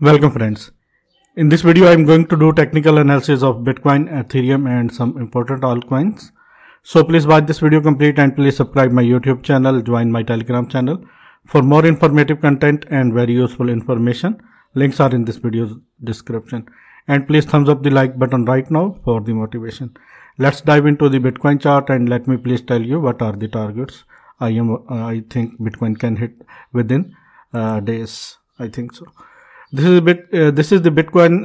Welcome friends. In this video I am going to do technical analysis of Bitcoin, Ethereum and some important altcoins. So please watch this video complete and please subscribe my YouTube channel, join my Telegram channel for more informative content and very useful information. Links are in this video's description. And please thumbs up the like button right now for the motivation. Let's dive into the Bitcoin chart and let me please tell you what are the targets I am I think Bitcoin can hit within uh, days. I think so. This is bit. Uh, this is the Bitcoin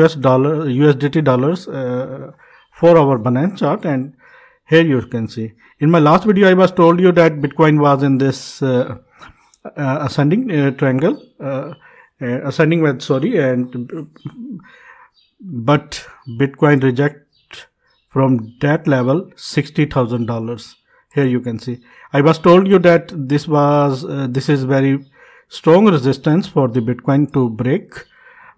US uh, dollar USDT dollars uh, for our banana chart, and here you can see. In my last video, I was told you that Bitcoin was in this ascending triangle, ascending with Sorry, and but Bitcoin reject from that level $60,000 here you can see I was told you that this was uh, this is very strong resistance for the Bitcoin to break.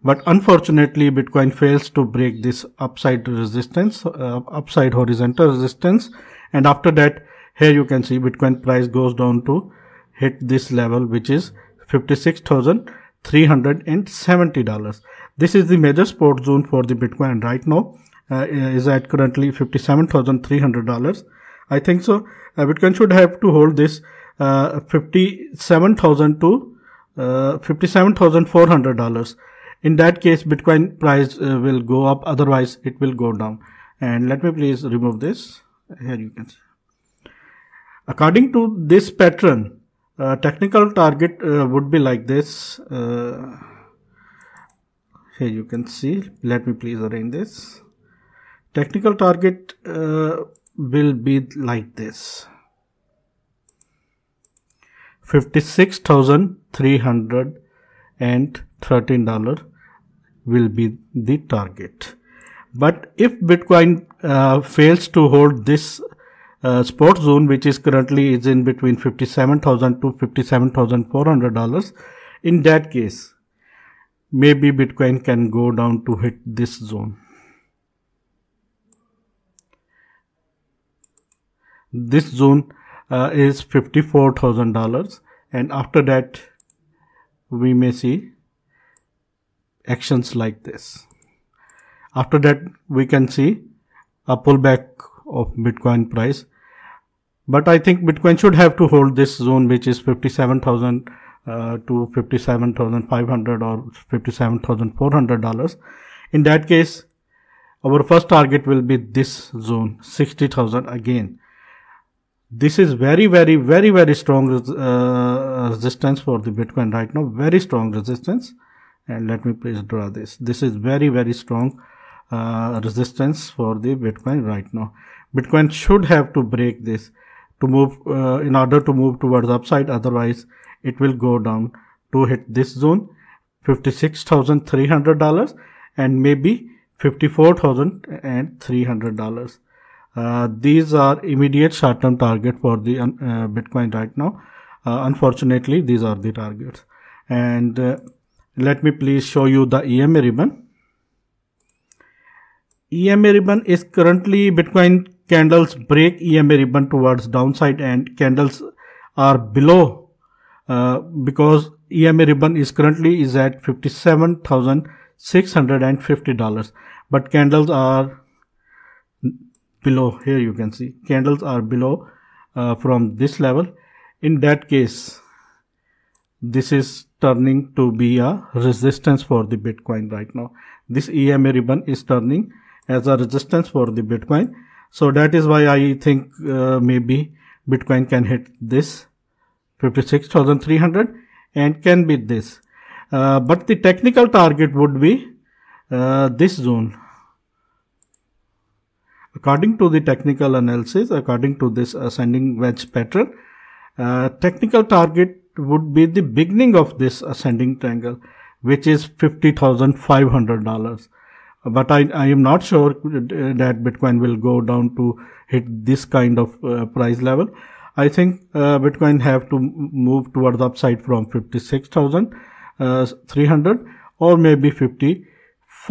But unfortunately, Bitcoin fails to break this upside resistance, uh, upside horizontal resistance. And after that, here you can see Bitcoin price goes down to hit this level, which is $56,370. This is the major support zone for the Bitcoin right now. Uh, is at currently $57,300. I think so. Uh, Bitcoin should have to hold this uh, 57,000 to uh, $57,400. In that case, Bitcoin price uh, will go up. Otherwise, it will go down. And let me please remove this. Here you can see. According to this pattern, uh, technical target uh, would be like this. Uh, here you can see. Let me please arrange this. Technical target uh, will be like this. 56,000 $313 will be the target. But if Bitcoin uh, fails to hold this uh, support zone, which is currently is in between 57,000 to 57,400 dollars, in that case, maybe Bitcoin can go down to hit this zone. This zone uh, is $54,000 and after that we may see actions like this. After that, we can see a pullback of Bitcoin price. But I think Bitcoin should have to hold this zone, which is 57,000 uh, to 57,500 or 57,400 dollars. In that case, our first target will be this zone, 60,000 again this is very very very very strong uh, resistance for the bitcoin right now very strong resistance and let me please draw this this is very very strong uh, resistance for the bitcoin right now bitcoin should have to break this to move uh, in order to move towards upside otherwise it will go down to hit this zone $56,300 and maybe $54,300 uh, these are immediate short-term target for the uh, Bitcoin right now. Uh, unfortunately, these are the targets. And uh, let me please show you the EMA ribbon. EMA ribbon is currently Bitcoin candles break EMA ribbon towards downside and candles are below uh, because EMA ribbon is currently is at $57,650 but candles are below here you can see candles are below uh, from this level in that case this is turning to be a resistance for the bitcoin right now this ema ribbon is turning as a resistance for the bitcoin so that is why i think uh, maybe bitcoin can hit this 56300 and can be this uh, but the technical target would be uh, this zone According to the technical analysis, according to this ascending wedge pattern, uh, technical target would be the beginning of this ascending triangle, which is $50,500. But I, I am not sure that Bitcoin will go down to hit this kind of uh, price level. I think uh, Bitcoin have to move towards upside from 56,300 uh, or maybe 50,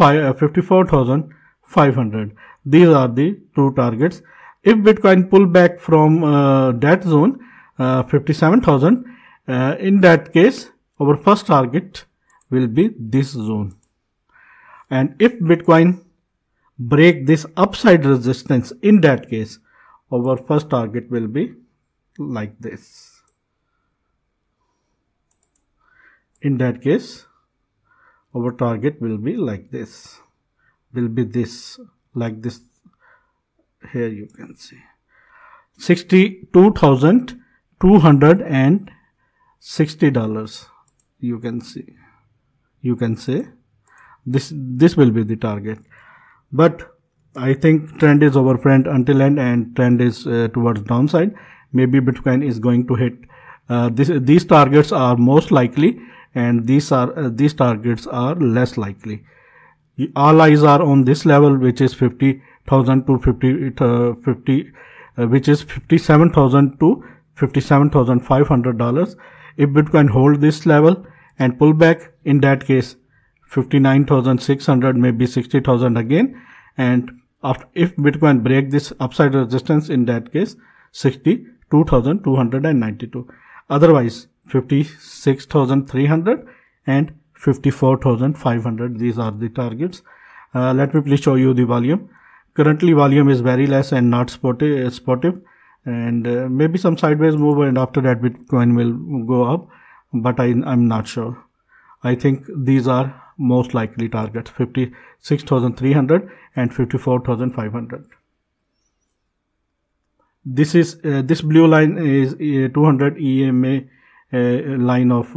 uh, 54,500. These are the two targets. If Bitcoin pull back from uh, that zone, uh, 57,000, uh, in that case, our first target will be this zone. And if Bitcoin break this upside resistance, in that case, our first target will be like this. In that case, our target will be like this, will be this like this here you can see 62260 dollars you can see you can say this this will be the target but i think trend is friend until end and trend is uh, towards downside maybe bitcoin is going to hit uh, this, these targets are most likely and these are uh, these targets are less likely all eyes are on this level which is 50,000 to 50, uh, 50 uh, which is 57,000 to 57,500 dollars. If Bitcoin hold this level and pull back in that case 59,600 maybe 60,000 again and after, if Bitcoin break this upside resistance in that case 62,292 otherwise 56,300 and 54,500. These are the targets. Uh, let me please show you the volume. Currently volume is very less and not uh, sportive, and uh, maybe some sideways move and after that Bitcoin will go up, but I, I'm not sure. I think these are most likely targets 56,300 and 54,500. This is uh, this blue line is uh, a 200 uh, EMA line of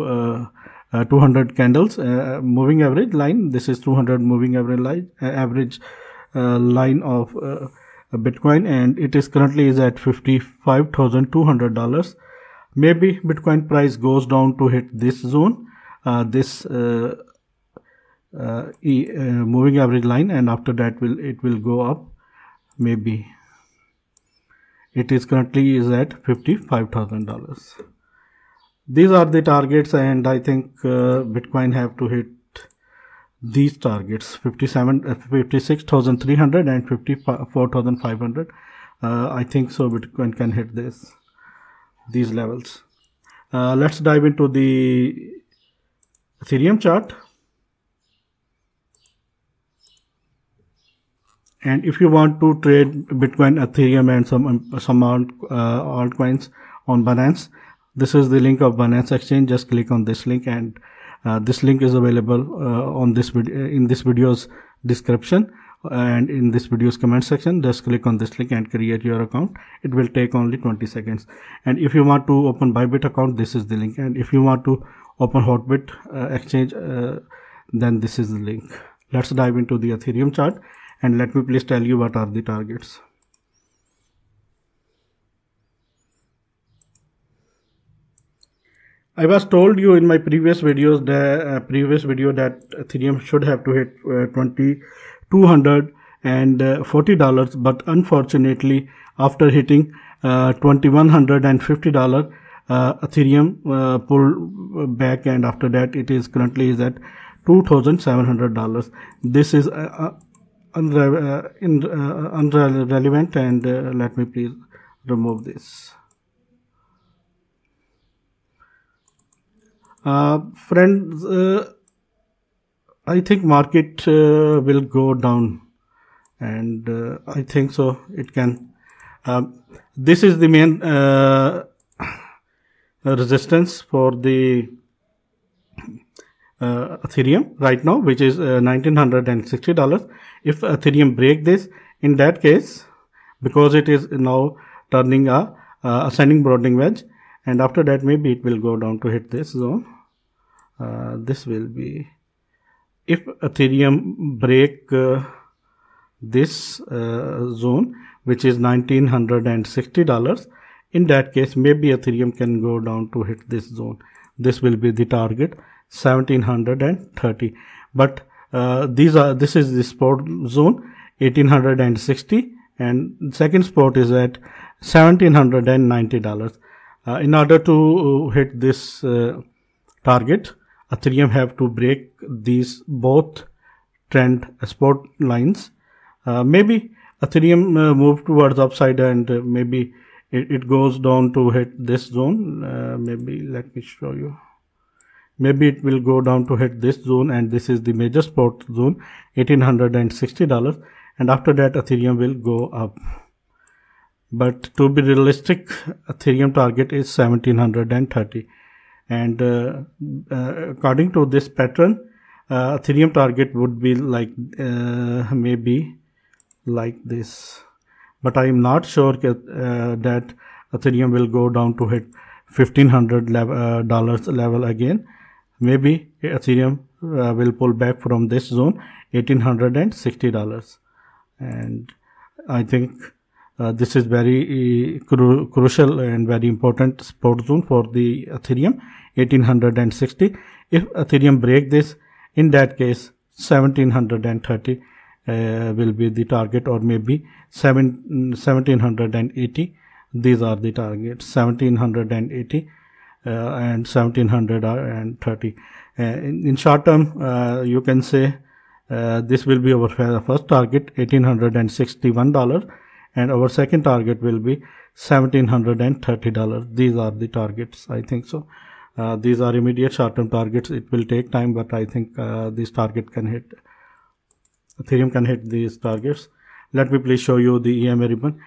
uh, 200 candles uh, moving average line this is 200 moving average line uh, average line of bitcoin and it is currently is at $55,200 maybe bitcoin price goes down to hit this zone this uh, e, uh, moving average line and after that will it will go up maybe it is currently is at $55,000 these are the targets and i think uh, bitcoin have to hit these targets 57 uh, 56300 and 54500 uh, i think so bitcoin can hit this these levels uh, let's dive into the ethereum chart and if you want to trade bitcoin ethereum and some um, some alt, uh, altcoins on binance this is the link of Binance Exchange. Just click on this link and uh, this link is available uh, on this video in this video's description and in this video's comment section just click on this link and create your account it will take only 20 seconds and if you want to open bybit account this is the link and if you want to open hotbit uh, exchange uh, then this is the link let's dive into the ethereum chart and let me please tell you what are the targets I was told you in my previous videos the uh, previous video that Ethereum should have to hit uh, 2240 uh, dollars, but unfortunately, after hitting uh, 2150 dollar, uh, Ethereum uh, pulled back, and after that, it is currently is at 2700 dollars. This is unre and let me please remove this. Uh, friends uh, i think market uh, will go down and uh, i think so it can um, this is the main uh, resistance for the ethereum right now which is 1960 dollars if ethereum break this in that case because it is now turning a ascending broadening wedge and after that maybe it will go down to hit this zone uh, this will be if ethereum break uh, this uh, zone which is 1960 dollars in that case maybe ethereum can go down to hit this zone this will be the target 1730 but uh, these are this is the support zone 1860 and second support is at 1790 dollars uh, in order to uh, hit this target Ethereum have to break these both trend support lines. Uh, maybe Ethereum uh, move towards upside and uh, maybe it, it, goes down to hit this zone. Uh, maybe let me show you. Maybe it will go down to hit this zone and this is the major support zone $1860 and after that Ethereum will go up. But to be realistic, Ethereum target is 1730 and uh, uh, according to this pattern, uh, Ethereum target would be like maybe like this. But I am not sure that Ethereum will go down to hit $1,500 level, dollars level again. Maybe Ethereum uh, will pull back from this zone $1,860 and I think uh, this is very uh, cru crucial and very important support zone for the Ethereum 1860. If Ethereum break this, in that case 1730 uh, will be the target or maybe 7, 1780. These are the targets 1780 uh, and 1730. Uh, in, in, short term, uh, you can say this will be our first target $1861 and our second target will be $1730 these are the targets i think so uh, these are immediate short-term targets it will take time but i think uh, this target can hit ethereum can hit these targets let me please show you the ema ribbon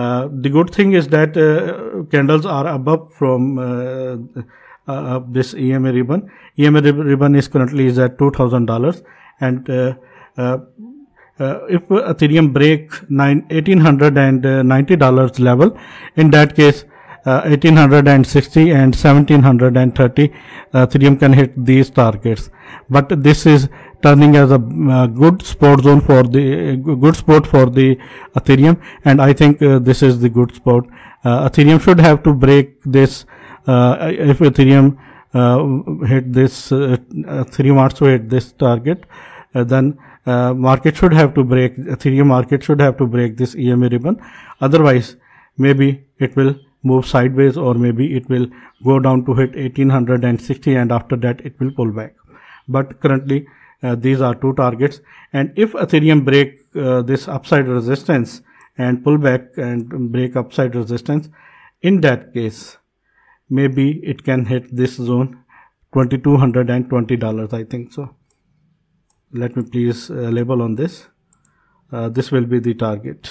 uh, the good thing is that uh, candles are above from uh, uh, this EMA ribbon. EMA ribbon is currently is at two thousand dollars, and uh, if Ethereum break 1890 uh, dollars level, in that case, uh, 1860 and 1730 uh, Ethereum can hit these targets. But this is turning as a uh, good support zone for the uh, good support for the Ethereum, and I think uh, this is the good spot. Ethereum should have to break this if Ethereum hit this Ethereum to hit this target, then uh, market should have to break ethereum market should have to break this ema ribbon otherwise maybe it will move sideways or maybe it will go down to hit 1860 and after that it will pull back but currently uh, these are two targets and if ethereum break uh, this upside resistance and pull back and break upside resistance in that case maybe it can hit this zone 2220 dollars i think so let me please uh, label on this uh, this will be the target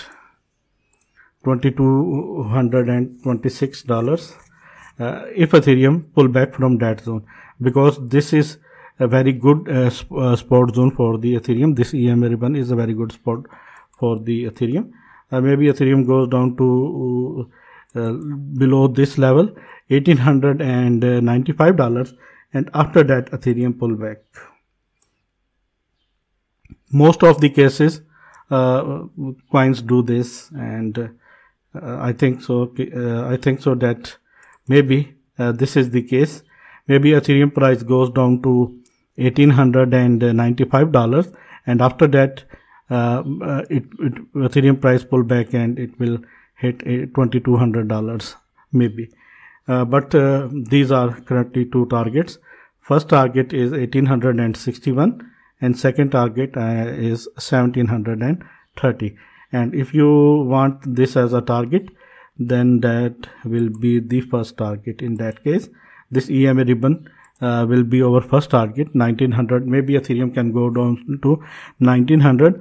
2226 dollars uh, if ethereum pull back from that zone because this is a very good uh, sp uh, spot zone for the ethereum this ema ribbon is a very good spot for the ethereum uh, maybe ethereum goes down to below this level 1895 dollars and after that ethereum pull back most of the cases uh, coins do this and uh, I think so uh, I think so that maybe this is the case maybe ethereum price goes down to $1895 and after that uh, it, it, ethereum price pull back and it will hit $2200 maybe uh, but uh, these are currently two targets first target is 1861 and second target uh, is 1730 and if you want this as a target then that will be the first target in that case this EMA ribbon uh, will be our first target 1900 maybe ethereum can go down to 1900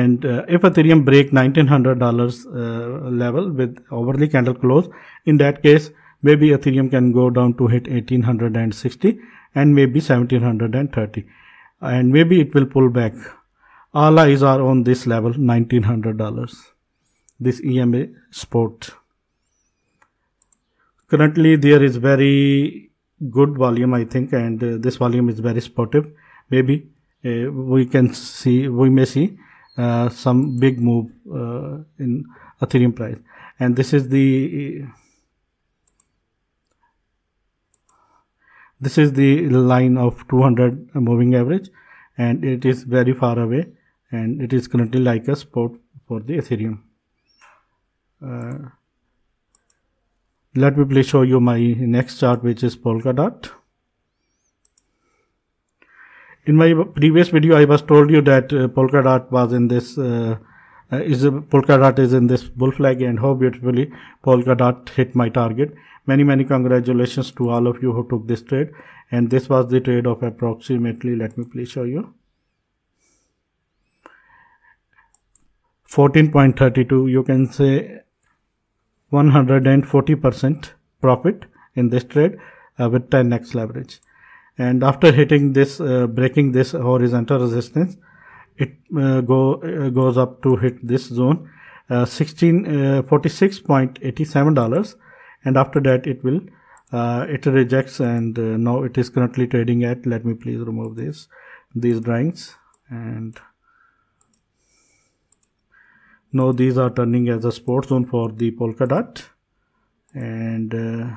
and uh, if ethereum break 1900 dollars uh, level with overly candle close in that case maybe ethereum can go down to hit 1860 and maybe 1730 and maybe it will pull back all eyes are on this level $1900 this EMA sport currently there is very good volume I think and uh, this volume is very supportive maybe uh, we can see we may see uh, some big move uh, in Ethereum price and this is the this is the line of 200 moving average and it is very far away and it is currently like a support for the ethereum uh, let me please show you my next chart which is polkadot in my previous video i was told you that uh, polkadot was in this uh, uh, is a polka dot is in this bull flag and how beautifully polka dot hit my target many many congratulations to all of you who took this trade and this was the trade of approximately let me please show you 14.32 you can say 140 percent profit in this trade uh, with 10x leverage and after hitting this uh, breaking this horizontal resistance it uh, go uh, goes up to hit this zone uh, 16 uh, 46.87 dollars and after that it will it rejects and now it is currently trading at let me please remove this these drawings and now these are turning as a support zone for the polka dot and uh,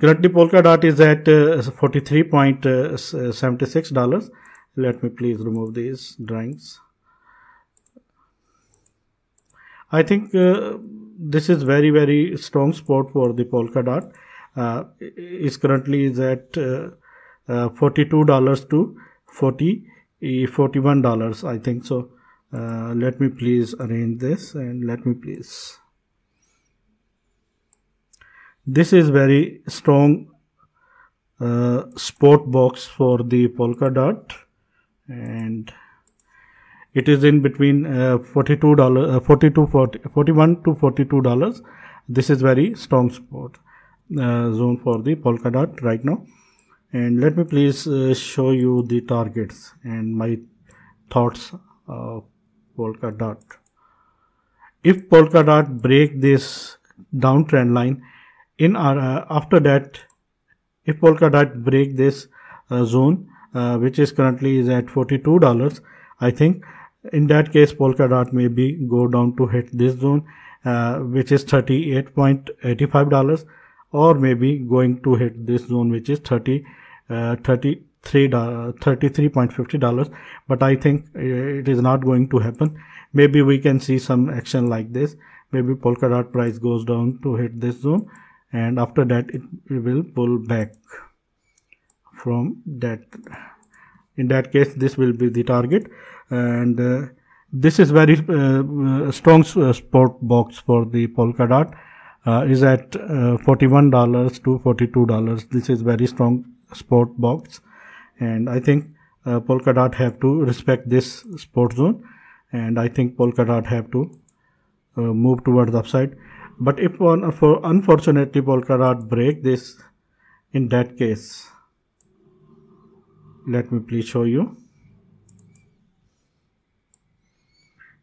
Currently dot is at uh, $43.76. Uh, let me please remove these drawings. I think uh, this is very very strong spot for the polka Uh, is currently is at uh, uh, $42 to 40 eh, $41 I think so. Uh, let me please arrange this and let me please this is very strong uh, sport box for the polka dot and it is in between uh, 42 dollar uh, 42 40, 41 to 42 dollars this is very strong sport uh, zone for the polka dot right now and let me please uh, show you the targets and my thoughts of polka dot if polka dot break this downtrend line in our uh, after that if polkadot break this uh, zone uh, which is currently is at 42 dollars i think in that case polkadot maybe go down to hit this zone uh, which is 38.85 dollars or maybe going to hit this zone which is 30 uh, 30 $33.50 dollars but i think it is not going to happen maybe we can see some action like this maybe polkadot price goes down to hit this zone and after that it, will pull back from that in that case this will be the target and uh, this is very uh, uh strong uh, support box for the Polkadot uh, is at uh, $41 to $42 this is very strong support box and I think Polkadot have to respect this support zone and I think Polkadot have to move towards upside but if one, for unfortunately Polkadot break this, in that case, let me please show you.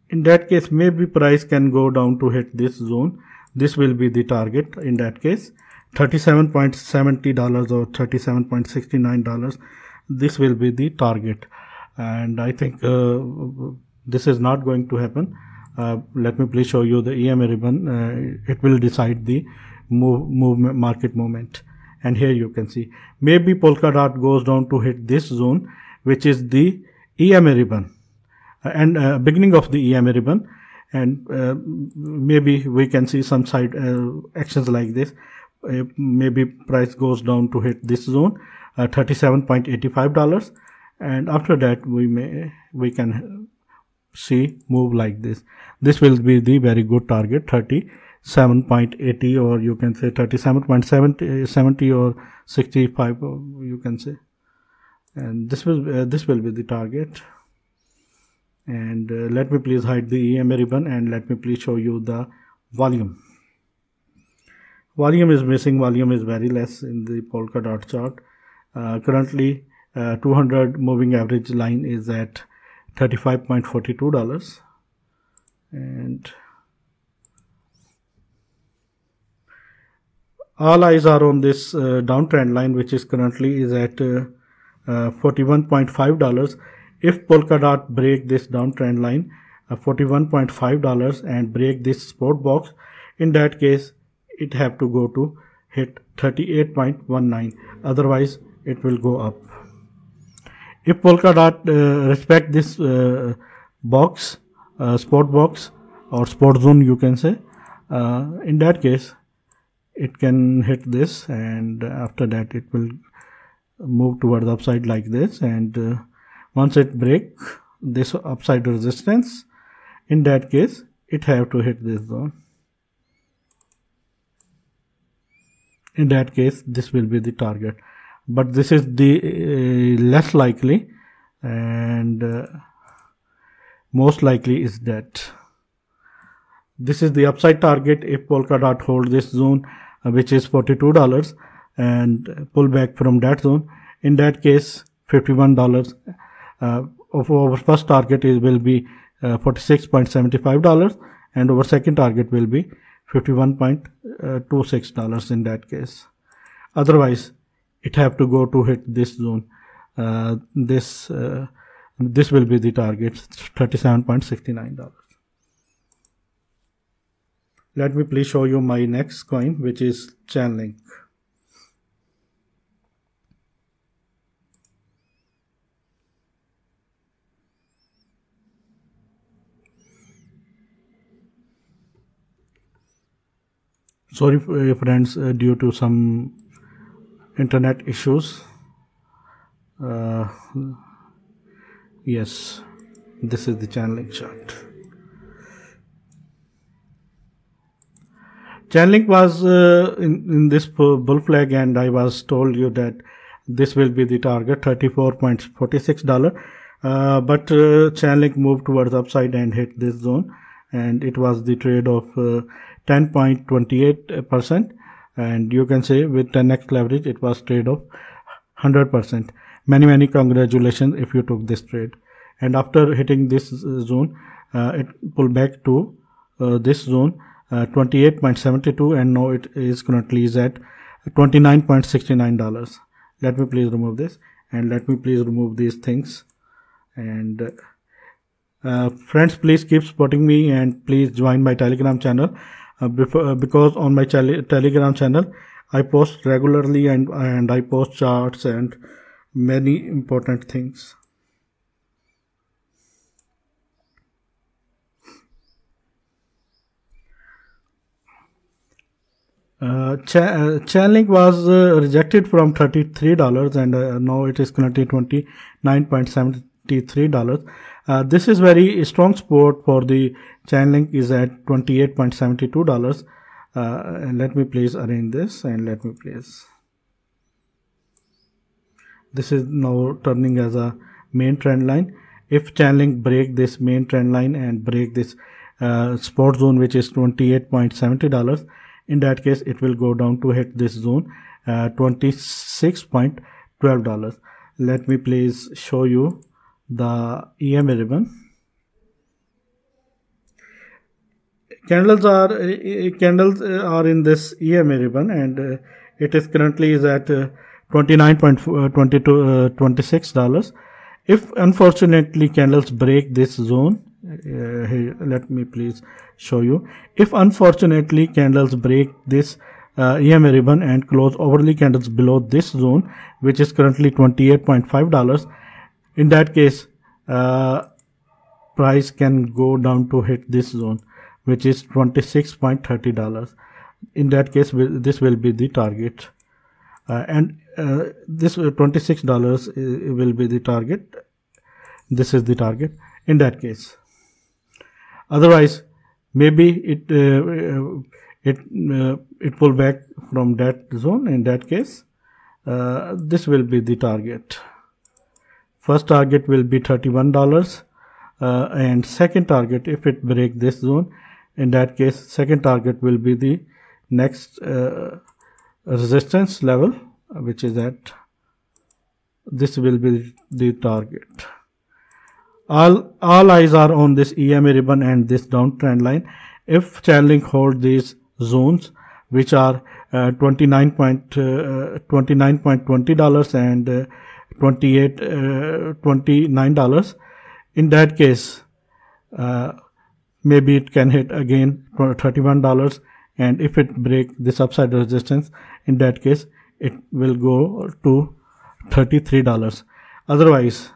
In that case, maybe price can go down to hit this zone. This will be the target in that case. $37.70 or $37.69 this will be the target and i think uh, this is not going to happen uh, let me please show you the EMA ribbon. Uh, it will decide the move, movement, market movement. And here you can see maybe Polka Dot goes down to hit this zone, which is the EMA ribbon uh, and beginning of the EMA ribbon and uh, maybe we can see some side uh, actions like this uh, maybe price goes down to hit this zone 37.85 dollars and after that we may we can see move like this this will be the very good target 37.80 or you can say 37.70 or 65 you can say and this will uh, this will be the target and uh, let me please hide the EMA ribbon and let me please show you the volume volume is missing volume is very less in the polka dot chart uh, currently uh, 200 moving average line is at $35.42 and all eyes are on this uh, downtrend line which is currently is at uh, uh, 41.5 dollars if polkadot break this downtrend line uh, 41.5 dollars and break this support box in that case it have to go to hit 38.19 otherwise it will go up if Polkadot uh, respect this uh, box, uh, sport box or sport zone you can say, uh, in that case it can hit this and after that it will move towards upside like this and uh, once it break this upside resistance in that case it have to hit this zone. In that case this will be the target but this is the uh, less likely and uh, most likely is that this is the upside target if Polkadot hold this zone uh, which is $42 and pull back from that zone in that case $51 uh, of our first target is will be uh, $46.75 and our second target will be $51.26 uh, in that case otherwise it have to go to hit this zone uh, this uh, this will be the target 37.69 dollars let me please show you my next coin which is chainlink sorry uh, friends uh, due to some internet issues uh, yes this is the channeling chart channeling was uh, in, in this bull flag and i was told you that this will be the target 34.46 dollar uh, but uh, channeling moved towards upside and hit this zone and it was the trade of uh, 10.28 percent and you can say with 10x leverage it was trade of 100% many many congratulations if you took this trade and after hitting this zone uh, it pulled back to uh, this zone uh, 28.72 and now it is currently is at 29.69 dollars let me please remove this and let me please remove these things and uh, uh, friends please keep supporting me and please join my telegram channel uh, before, uh, because on my tele telegram channel I post regularly and, and I post charts and many important things. Uh, uh, Chainlink was uh, rejected from $33 and uh, now it is currently $29.73. Uh, this is very strong support for the chain link is at 28.72 dollars. Uh, let me please arrange this and let me please. This is now turning as a main trend line. If chain link break this main trend line and break this uh, support zone which is 28.70 dollars, in that case it will go down to hit this zone uh, 26.12 dollars. Let me please show you the EM ribbon. Candles are eh, eh, candles eh, are in this EM ribbon, and it is currently is at twenty nine point twenty two twenty six dollars. If unfortunately candles break this zone, uh, let me please show you. If unfortunately candles break this uh, EMA ribbon and close overly candles below this zone, which is currently $28.5, in that case uh, price can go down to hit this zone which is 26.30 dollars in that case this will be the target uh, and uh, this uh, 26 dollars uh, will be the target this is the target in that case otherwise maybe it uh, it it pull back from that zone in that case this will be the target first target will be $31 uh, and second target if it break this zone in that case second target will be the next uh, resistance level which is at this will be the target all all eyes are on this EMA ribbon and this downtrend line if channeling hold these zones which are uh, dollars uh, dollars and uh, 28 uh, 29 dollars in that case uh, maybe it can hit again 31 dollars and if it break this upside resistance in that case it will go to 33 dollars otherwise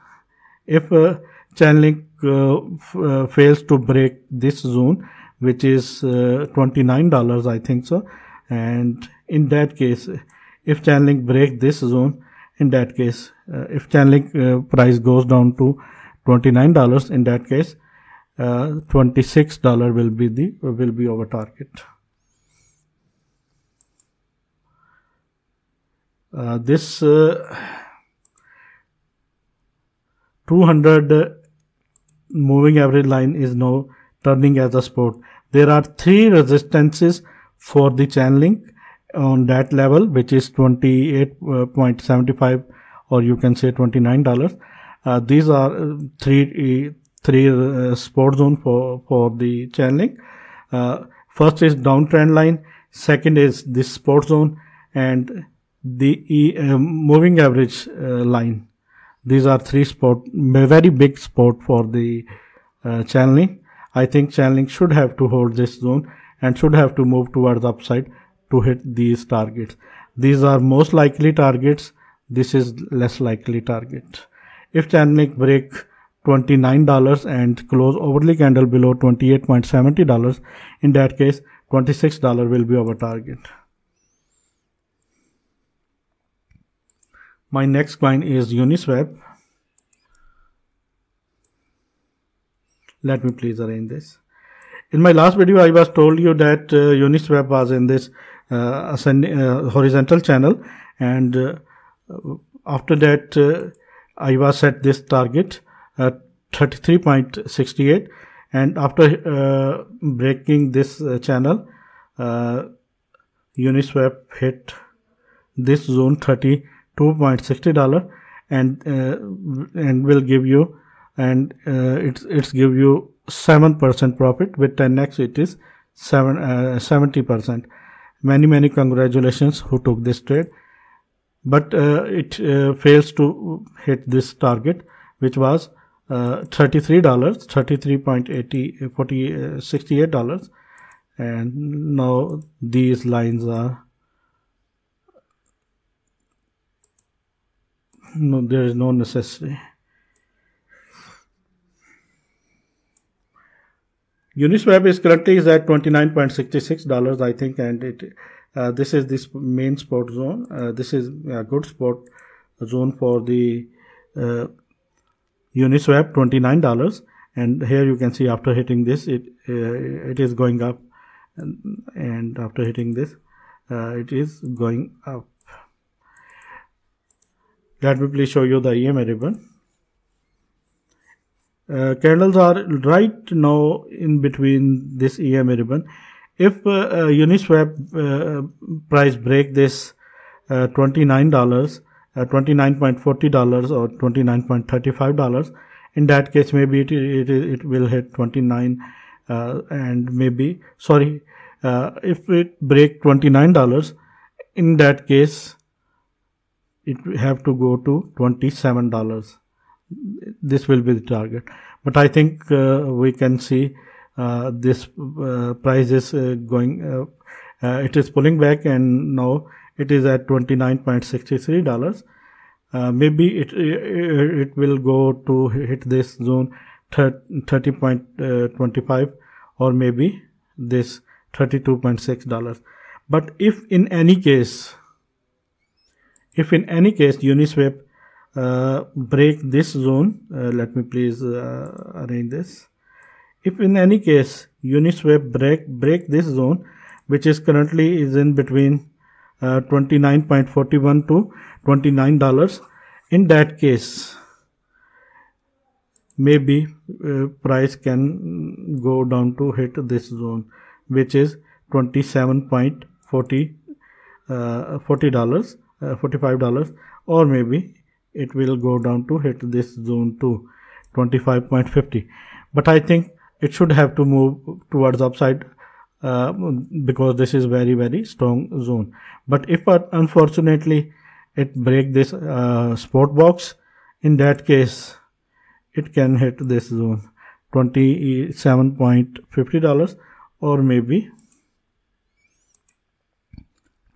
if uh, chainlink uh, fails to break this zone which is uh, 29 dollars i think so and in that case if chainlink break this zone in that case uh, if channeling uh, price goes down to $29 in that case uh, $26 will be the will be our target uh, this uh, 200 uh, moving average line is now turning as a support there are three resistances for the channeling on that level, which is 28.75 uh, or you can say $29. Uh, these are uh, three, three uh, support zone for, for the channeling. Uh, first is downtrend line. Second is this support zone and the uh, moving average line. These are three support, very big support for the channeling. I think channeling should have to hold this zone and should have to move towards upside to hit these targets these are most likely targets this is less likely target if Chanmic break $29 and close overly candle below $28.70 in that case $26 will be our target my next coin is uniswap let me please arrange this in my last video i was told you that uh, uniswap was in this uh, ascending uh, horizontal channel and uh, after that I was at this target at 33.68 and after breaking this channel Uniswap hit this zone 32.60 dollar and uh, and will give you and uh, it's it's give you 7% profit with 10x it is 7 70% many many congratulations who took this trade but uh, it uh, fails to hit this target which was uh, $33 33.80 uh, 40 uh, 68 dollars and now these lines are no there is no necessity Uniswap is currently is at $29.66, I think, and it uh, this is this main spot zone. Uh, this is a good spot zone for the uh, Uniswap, $29. And here you can see after hitting this, it uh, it is going up, and, and after hitting this, uh, it is going up. Let me please show you the EMA ribbon uh, candles are right now in between this EMA ribbon. If uh, uh Uniswap uh, price break this uh, $29, $29.40 or $29.35, in that case maybe it, it, it will hit 29 and maybe, sorry, if it break $29, in that case it have to go to $27 this will be the target. But I think uh, we can see uh, this uh, price is going. it is pulling back, and now it is at 29.63 dollars. maybe it, it, it will go to hit this zone 30.25 or maybe this 32.6 dollars but if in any case if in any case uniswap uh, break this zone uh, let me please uh, arrange this if in any case uniswap break break this zone which is currently is in between uh, 29.41 to 29 dollars in that case maybe uh, price can go down to hit this zone which is 27.40 uh, 40 dollars 45 dollars or maybe it will go down to hit this zone to 25.50 but i think it should have to move towards upside uh, because this is very very strong zone but if uh, unfortunately it break this uh, support box in that case it can hit this zone 27.50 dollars or maybe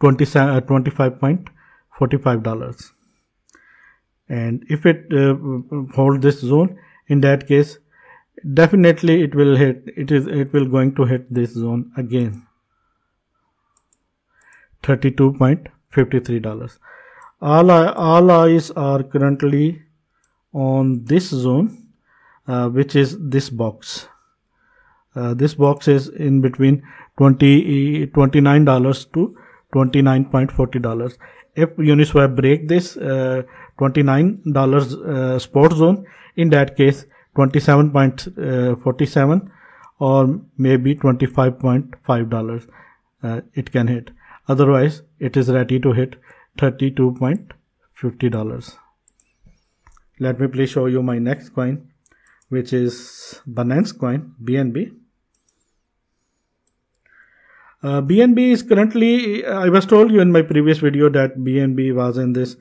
uh, 25.45 dollars and if it uh, hold this zone in that case definitely it will hit it is it will going to hit this zone again 32.53 dollars all all eyes are currently on this zone uh, which is this box uh, this box is in between 20 29 dollars to 29.40 dollars if uniswap break this uh, $29 uh, spot zone. In that case, 27.47 uh, or maybe 25.5 dollars uh, it can hit otherwise it is ready to hit 32.50 dollars let me please show you my next coin which is Binance coin BNB uh, BNB is currently I was told you in my previous video that BNB was in this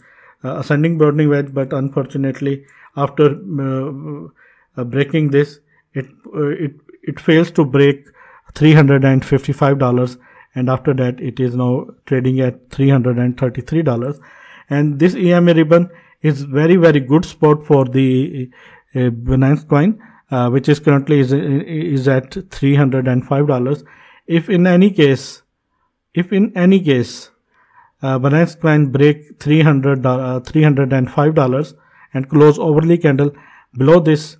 uh, ascending broadening wedge but unfortunately after uh, uh, breaking this it it it fails to break $355 and after that it is now trading at $333 and this EMA ribbon is very very good spot for the uh, Binance coin uh, which is currently is, is at $305 if in any case if in any case uh, Binance break 300 uh, $305 and close overly candle below this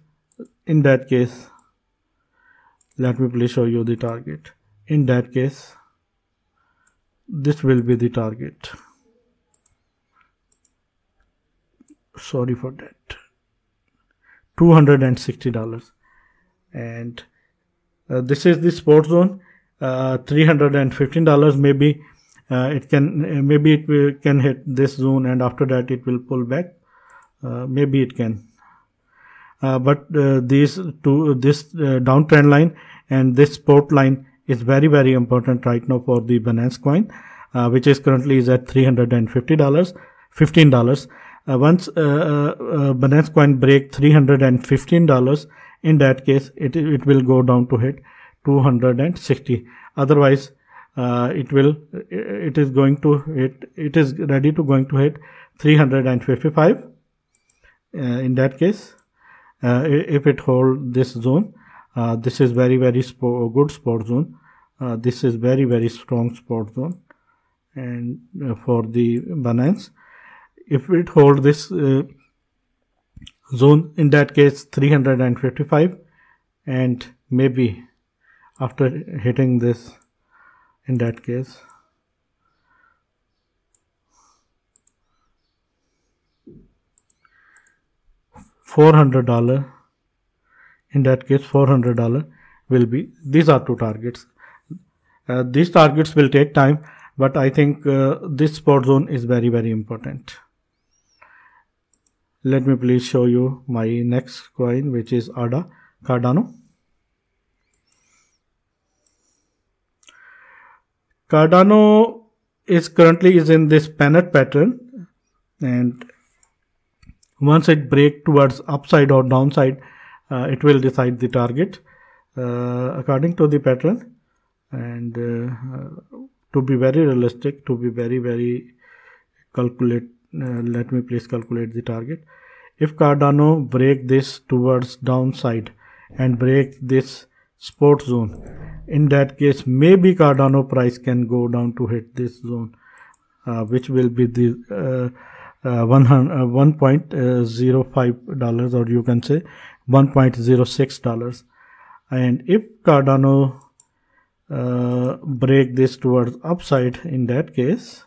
in that case let me please show you the target in that case this will be the target sorry for that $260 and uh, this is the support zone uh, $315 maybe uh, it can uh, maybe it will, can hit this zone and after that it will pull back uh, maybe it can uh, but uh, these two this uh, downtrend line and this support line is very very important right now for the Binance coin which is currently is at $350 $15 once Binance coin break $315 in that case it, it will go down to hit 260 otherwise uh, it will uh, it is going to hit it is ready to going to hit 355 uh, in that case uh, if it hold this zone uh, this is very very spo good sport zone this is very very strong sport zone and for the Binance if it hold this zone in that case 355 and maybe after hitting this in that case four hundred dollar in that case 400 dollar will be these are two targets uh, these targets will take time but i think uh, this sport zone is very very important let me please show you my next coin which is ada cardano Cardano is currently is in this panic pattern and once it break towards upside or downside uh, it will decide the target uh, according to the pattern and uh, uh to be very realistic to be very very calculate uh, let me please calculate the target if cardano break this towards downside and break this support zone. In that case, maybe Cardano price can go down to hit this zone, uh, which will be the uh, uh, $1.05 uh, uh, dollars or you can say $1.06 dollars. And if Cardano uh, break this towards upside, in that case,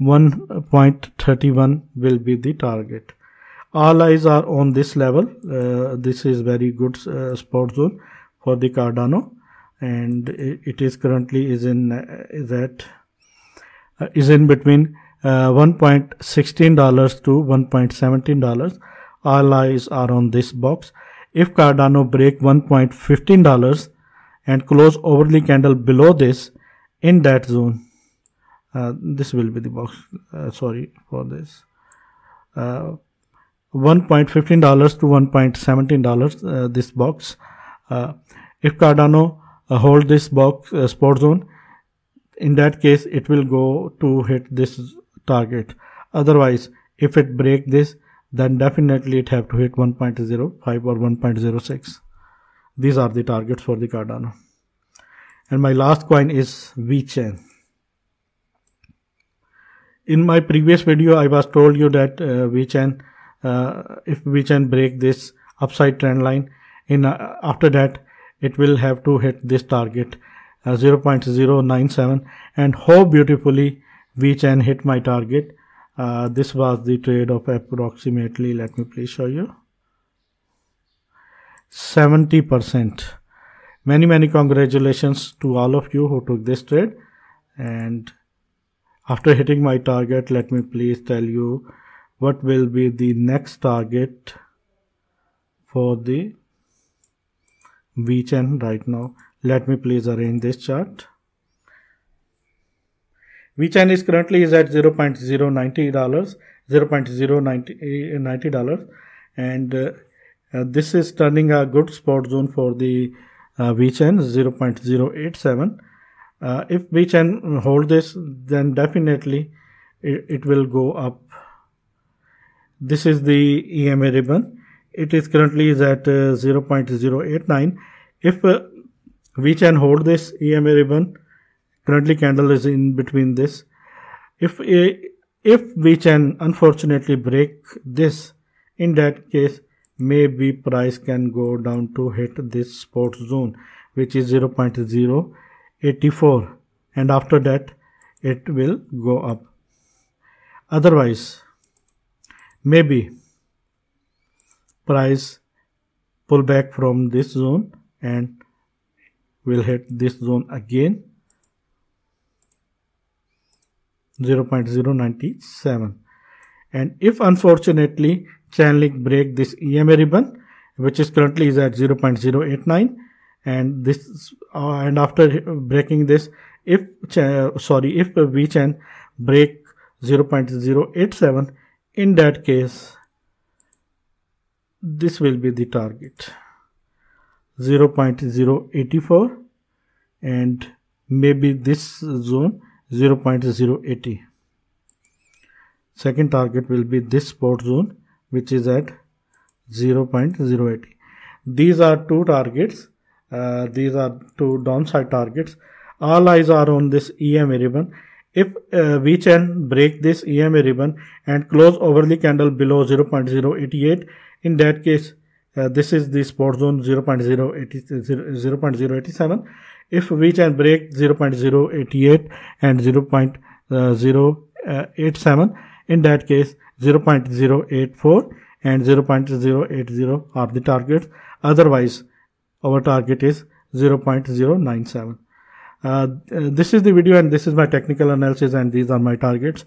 1.31 will be the target all eyes are on this level uh, this is very good uh, support zone for the cardano and it is currently is in that uh, is is at uh, is in between uh, 1.16 dollars to 1.17 dollars all eyes are on this box if cardano break 1.15 dollars and close overly candle below this in that zone uh, this will be the box uh, sorry for this uh, 1.15 dollars to 1.17 dollars this box if Cardano hold this box sport zone in that case it will go to hit this target otherwise if it break this then definitely it have to hit 1.05 or 1.06 these are the targets for the cardano and my last coin is vchain in my previous video i was told you that uh, we can uh, if we can break this upside trend line in uh, after that it will have to hit this target uh, 0.097 and how beautifully we can hit my target uh, this was the trade of approximately let me please show you 70 percent many many congratulations to all of you who took this trade and after hitting my target, let me please tell you what will be the next target for the VCHEN right now. Let me please arrange this chart. VCHEN is currently is at $0.090, dollars $0.090 dollars and uh, uh, this is turning a good spot zone for the uh, VCHEN 0.087. Uh, if we hold this then definitely it, it will go up. This is the EMA ribbon. It is currently is at uh, 0.089. If uh, we can hold this EMA ribbon, currently candle is in between this. If uh, if we can unfortunately break this, in that case, maybe price can go down to hit this support zone, which is 0.084, and after that it will go up otherwise maybe price pull back from this zone and will hit this zone again 0.097 and if unfortunately Chainlink break this EMA ribbon which is currently is at 0.089 and this uh, and after breaking this if sorry if we can break 0.087 in that case this will be the target 0.084 and maybe this zone 0.080 second target will be this support zone which is at 0.080 these are two targets uh, these are two downside targets all eyes are on this EMA ribbon. If uh, we can break this EMA ribbon and close over the candle below 0.088, in that case, uh, this is the support zone 0.087. If we can break 0.088 and 0.087, in that case, 0.084 and 0.080 are the targets. Otherwise, our target is 0.097. Uh, uh, this is the video and this is my technical analysis and these are my targets.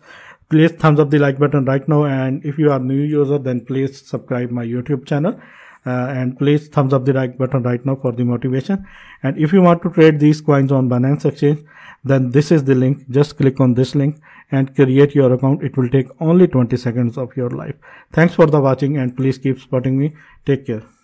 Please thumbs up the like button right now and if you are new user then please subscribe my YouTube channel. Uh, and please thumbs up the like button right now for the motivation and if you want to trade these coins on binance exchange then this is the link just click on this link and create your account it will take only 20 seconds of your life thanks for the watching and please keep supporting me take care